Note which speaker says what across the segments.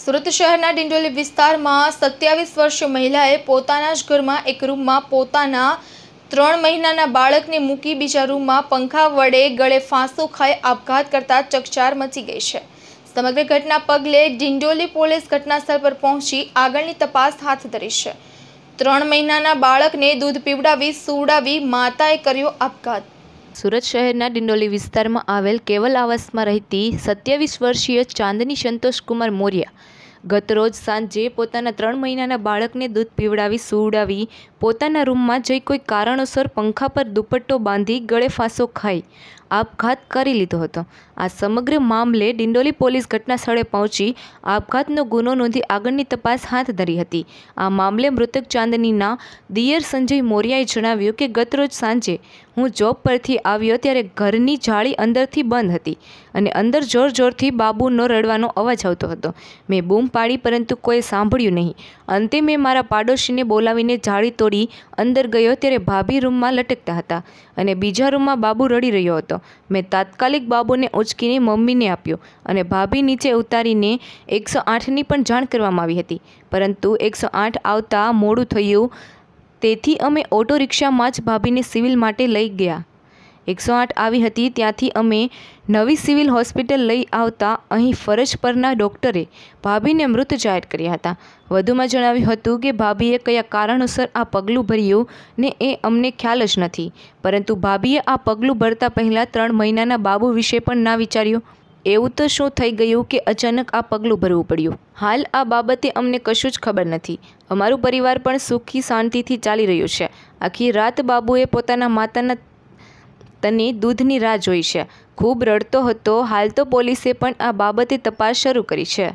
Speaker 1: સુરત શહેરના ડિંડોલી વિસ્તારમાં સત્યાવીસ વર્ષ મહિલાએ પોતાના જ ઘરમાં એક રૂમમાં પોતાના ત્રણ મહિનાના બાળકને મૂકી બીજા રૂમમાં પંખા વડે ગળે ફાંસો ખાઈ આપઘાત કરતા ચકચાર મચી ગઈ છે સમગ્ર ઘટના પગલે ડિંડોલી પોલીસ ઘટનાસ્થળ પર પહોંચી આગળની તપાસ હાથ ધરી છે ત્રણ મહિનાના બાળકને દૂધ પીવડાવી સુવડાવી માતાએ કર્યો આપઘાત સુરત શહેરના ડિંડોલી
Speaker 2: વિસ્તારમાં આવેલ કેવલ આવાસમાં રહેતી સત્યાવીસ વર્ષીય ચાંદની સંતોષકુમાર મોરિયા ગતરોજ સાંજે પોતાના ત્રણ મહિનાના બાળકને દૂધ પીવડાવી સુવડાવી પોતાના રૂમમાં જઈ કોઈ કારણોસર પંખા પર દુપટ્ટો બાંધી ગળે ફાંસો ખાઈ આપઘાત કરી લીધો હતો આ સમગ્ર મામલે ડિંડોલી પોલીસ ઘટના સ્થળે પહોંચી આપઘાતનો ગુનો નોંધી આગળની તપાસ હાથ ધરી હતી આ મામલે મૃતક ચાંદનીના દિયર સંજય મોરિયાએ જણાવ્યું કે ગતરોજ સાંજે હું જોબ પરથી આવ્યો ત્યારે ઘરની જાળી અંદરથી બંધ હતી અને અંદર જોર જોરથી બાબુનો રડવાનો અવાજ આવતો હતો મેં બૂમ પાડી પરંતુ કોઈ સાંભળ્યું નહીં અંતે મેં મારા પાડોશીને બોલાવીને જાળી તોડી અંદર ગયો ત્યારે ભાભી રૂમમાં લટકતા હતા અને બીજા રૂમમાં બાબુ રડી રહ્યો હતો હતો મેં તાત્કાલિક બાબુને ઉંચકીને મમ્મીને આપ્યો અને ભાભી નીચે ઉતારીને એકસો આઠની પણ જાણ કરવામાં આવી હતી પરંતુ એકસો આઠ આવતા મોડું થયું તેથી અમે ઓટો રિક્ષામાં જ ભાભીને સિવિલ માટે લઈ ગયા એકસો આઠ આવી હતી ત્યાંથી અમે નવી સિવિલ હોસ્પિટલ લઈ આવતા અહીં ફરજ પરના ડૉક્ટરે ભાભીને મૃત જાહેર કર્યા હતા વધુમાં જણાવ્યું હતું કે ભાભીએ કયા કારણોસર આ પગલું ભર્યું ને એ અમને ખ્યાલ જ નથી પરંતુ ભાભીએ આ પગલું ભરતા પહેલાં ત્રણ મહિનાના બાબુ વિશે પણ ના વિચાર્યું એવું તો શું થઈ ગયું કે અચાનક આ પગલું ભરવું પડ્યું હાલ આ બાબતે અમને કશું જ ખબર નથી અમારું પરિવાર પણ સુખી શાંતિથી ચાલી રહ્યું છે આખી રાત બાબુએ પોતાના માતાના તની દૂધની રાહ જોઈ છે ખૂબ રડતો હતો હાલ તો પોલીસે પણ આ બાબતે તપાસ શરૂ કરી છે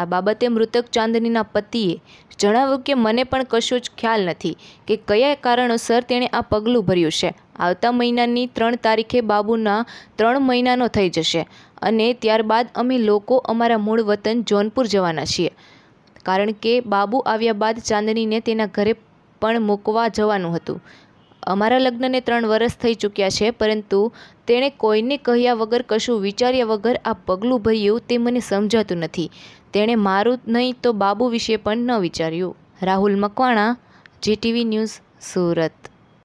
Speaker 2: આ બાબતે મૃતક ચાંદનીના પતિએ જણાવ્યું કે મને પણ કશું જ ખ્યાલ નથી કે કયા કારણોસર તેણે આ પગલું ભર્યું છે આવતા મહિનાની ત્રણ તારીખે બાબુના ત્રણ મહિનાનો થઈ જશે અને ત્યારબાદ અમે લોકો અમારા મૂળ વતન જોનપુર જવાના છીએ કારણ કે બાબુ આવ્યા બાદ ચાંદનીને તેના ઘરે પણ મૂકવા જવાનું હતું અમારા લગ્નને ત્રણ વર્ષ થઈ ચૂક્યા છે પરંતુ તેણે કોઈને કહ્યા વગર કશું વિચાર્યા વગર આ પગલું ભર્યું તે મને સમજાતું નથી તેણે મારું નહીં તો બાબુ વિશે પણ ન વિચાર્યું રાહુલ મકવાણા જીટીવી ન્યૂઝ સુરત